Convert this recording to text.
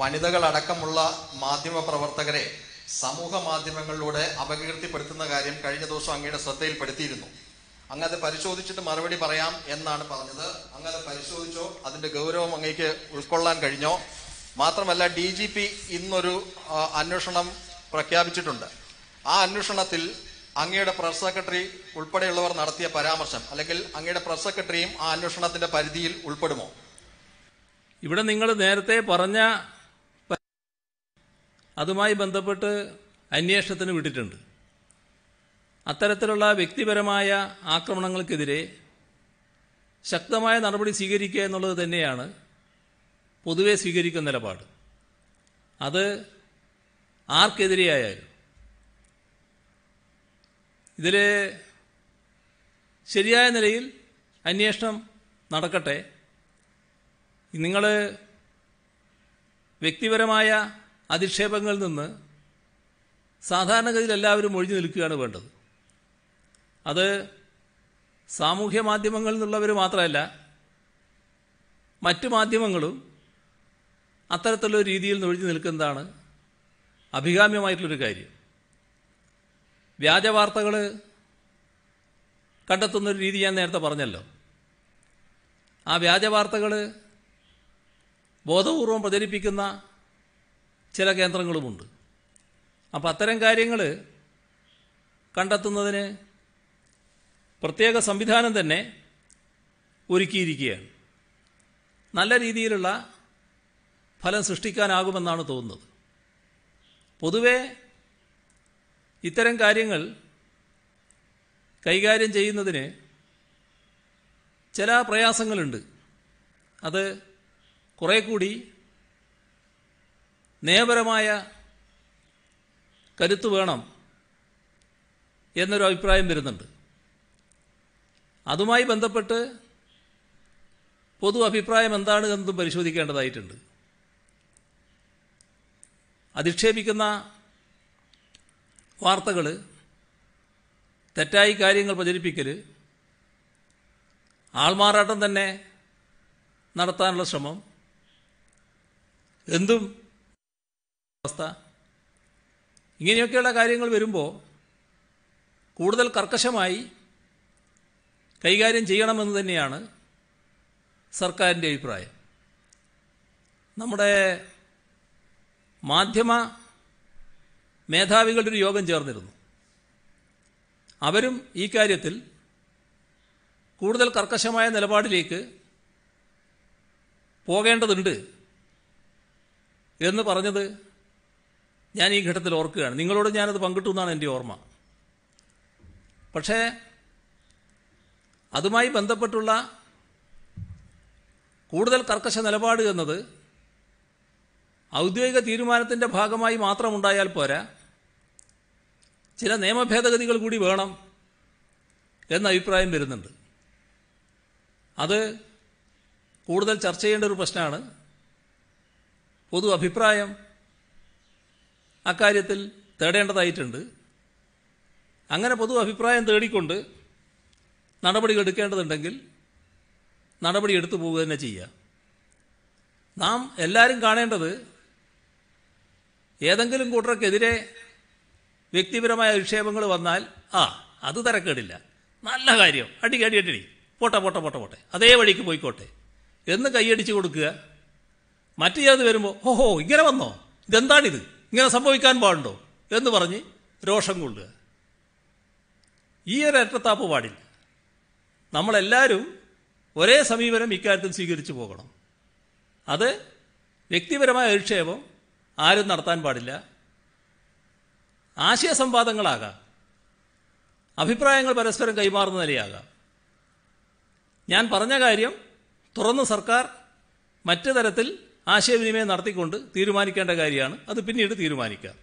വനിതകളടക്കമുള്ള മാധ്യമ പ്രവർത്തകരെ സമൂഹ മാധ്യമങ്ങളിലൂടെ അപകീർത്തിപ്പെടുത്തുന്ന കാര്യം കഴിഞ്ഞ ദിവസം അങ്ങയുടെ ശ്രദ്ധയിൽപ്പെടുത്തിയിരുന്നു അത് പരിശോധിച്ചിട്ട് മറുപടി പറയാം എന്നാണ് പറഞ്ഞത് അത് പരിശോധിച്ചോ അതിന്റെ ഗൗരവം അങ്ങേക്ക് ഉൾക്കൊള്ളാൻ കഴിഞ്ഞോ മാത്രമല്ല ഡി ജി പി ഇന്നൊരു അന്വേഷണം പ്രഖ്യാപിച്ചിട്ടുണ്ട് ആ അന്വേഷണത്തിൽ അങ്ങയുടെ പ്രസ് സെക്രട്ടറി ഉൾപ്പെടെയുള്ളവർ നടത്തിയ പരാമർശം അല്ലെങ്കിൽ അങ്ങയുടെ പ്രസ് സെക്രട്ടറിയും ആ അന്വേഷണത്തിന്റെ പരിധിയിൽ ഉൾപ്പെടുമോ ഇവിടെ നിങ്ങൾ നേരത്തെ പറഞ്ഞ അതുമായി ബന്ധപ്പെട്ട് അന്വേഷണത്തിന് വിട്ടിട്ടുണ്ട് അത്തരത്തിലുള്ള വ്യക്തിപരമായ ആക്രമണങ്ങൾക്കെതിരെ ശക്തമായ നടപടി സ്വീകരിക്കുക എന്നുള്ളത് തന്നെയാണ് പൊതുവെ സ്വീകരിക്കുന്ന നിലപാട് അത് ആർക്കെതിരെയായാലും ഇതിൽ ശരിയായ നിലയിൽ അന്വേഷണം നടക്കട്ടെ നിങ്ങൾ വ്യക്തിപരമായ അധിക്ഷേപങ്ങളിൽ നിന്ന് സാധാരണഗതിയിൽ എല്ലാവരും ഒഴിഞ്ഞു നിൽക്കുകയാണ് വേണ്ടത് അത് സാമൂഹ്യ മാധ്യമങ്ങളിൽ നിന്നുള്ളവർ മാത്രമല്ല മറ്റു മാധ്യമങ്ങളും അത്തരത്തിലുള്ള രീതിയിൽ ഒഴിഞ്ഞു നിൽക്കുന്നതാണ് അഭികാമ്യമായിട്ടുള്ളൊരു കാര്യം വ്യാജ വാർത്തകൾ കണ്ടെത്തുന്നൊരു രീതി ഞാൻ നേരത്തെ പറഞ്ഞല്ലോ ആ വ്യാജ വാർത്തകൾ ബോധപൂർവം പ്രചരിപ്പിക്കുന്ന ചില കേന്ദ്രങ്ങളുമുണ്ട് അപ്പോൾ അത്തരം കാര്യങ്ങൾ കണ്ടെത്തുന്നതിന് പ്രത്യേക സംവിധാനം തന്നെ ഒരുക്കിയിരിക്കുകയാണ് നല്ല രീതിയിലുള്ള ഫലം സൃഷ്ടിക്കാനാകുമെന്നാണ് തോന്നുന്നത് പൊതുവെ ഇത്തരം കാര്യങ്ങൾ കൈകാര്യം ചെയ്യുന്നതിന് ചില പ്രയാസങ്ങളുണ്ട് അത് കുറേ കൂടി നിയമപരമായ കരുത്ത് വേണം എന്നൊരു അഭിപ്രായം വരുന്നുണ്ട് അതുമായി ബന്ധപ്പെട്ട് പൊതു അഭിപ്രായം എന്താണ് എന്നതും പരിശോധിക്കേണ്ടതായിട്ടുണ്ട് അധിക്ഷേപിക്കുന്ന വാർത്തകൾ തെറ്റായി കാര്യങ്ങൾ പ്രചരിപ്പിക്കൽ ആൾമാറാട്ടം തന്നെ നടത്താനുള്ള ശ്രമം എന്തും അവസ്ഥ ഇങ്ങനെയൊക്കെയുള്ള കാര്യങ്ങൾ വരുമ്പോൾ കൂടുതൽ കർക്കശമായി കൈകാര്യം ചെയ്യണമെന്ന് തന്നെയാണ് സർക്കാരിൻ്റെ അഭിപ്രായം നമ്മുടെ മാധ്യമ മേധാവികളുടെ ഒരു യോഗം ചേർന്നിരുന്നു അവരും ഈ കാര്യത്തിൽ കൂടുതൽ കർക്കശമായ നിലപാടിലേക്ക് പോകേണ്ടതുണ്ട് എന്ന് പറഞ്ഞത് ഞാൻ ഈ ഘട്ടത്തിൽ ഓർക്കുകയാണ് നിങ്ങളോട് ഞാനത് പങ്കിട്ടു എന്നാണ് എൻ്റെ ഓർമ്മ പക്ഷേ അതുമായി ബന്ധപ്പെട്ടുള്ള കൂടുതൽ കർക്കശ നിലപാട് എന്നത് ഔദ്യോഗിക തീരുമാനത്തിൻ്റെ ഭാഗമായി മാത്രമുണ്ടായാൽ പോരാ ചില നിയമഭേദഗതികൾ കൂടി വേണം എന്ന അഭിപ്രായം വരുന്നുണ്ട് അത് കൂടുതൽ ചർച്ച ചെയ്യേണ്ട ഒരു പ്രശ്നമാണ് പൊതു അഭിപ്രായം അക്കാര്യത്തിൽ തേടേണ്ടതായിട്ടുണ്ട് അങ്ങനെ പൊതു അഭിപ്രായം തേടിക്കൊണ്ട് നടപടികൾ എടുക്കേണ്ടതുണ്ടെങ്കിൽ നടപടി എടുത്തു പോവുക തന്നെ ചെയ്യുക നാം എല്ലാവരും കാണേണ്ടത് ഏതെങ്കിലും കൂട്ടർക്കെതിരെ വ്യക്തിപരമായ വിക്ഷേപങ്ങൾ വന്നാൽ ആ അത് തരക്കേടില്ല നല്ല കാര്യം അടി അടി അടി പോട്ടെ പോട്ടെ പോട്ടെ പോട്ടെ അതേ വഴിക്ക് പോയിക്കോട്ടെ എന്ന് കൈയടിച്ച് കൊടുക്കുക മറ്റു ചേർന്ന് വരുമ്പോൾ ഓഹോ ഇങ്ങനെ വന്നോ ഇതെന്താണിത് ഇങ്ങനെ സംഭവിക്കാൻ പാടുണ്ടോ എന്ന് പറഞ്ഞ് രോഷം കൊള്ളുക ഈ ഒരു അറ്റത്താപ്പ് പാടില്ല നമ്മളെല്ലാവരും ഒരേ സമീപനം ഇക്കാര്യത്തിൽ സ്വീകരിച്ചു പോകണം അത് വ്യക്തിപരമായ അധിക്ഷേപം ആരും നടത്താൻ പാടില്ല ആശയ സംവാദങ്ങളാകാം അഭിപ്രായങ്ങൾ പരസ്പരം കൈമാറുന്ന നിലയാകാം ഞാൻ പറഞ്ഞ കാര്യം തുറന്ന് സർക്കാർ മറ്റു തരത്തിൽ ആശയവിനിമയം നടത്തിക്കൊണ്ട് തീരുമാനിക്കേണ്ട കാര്യമാണ് അത് പിന്നീട് തീരുമാനിക്കാം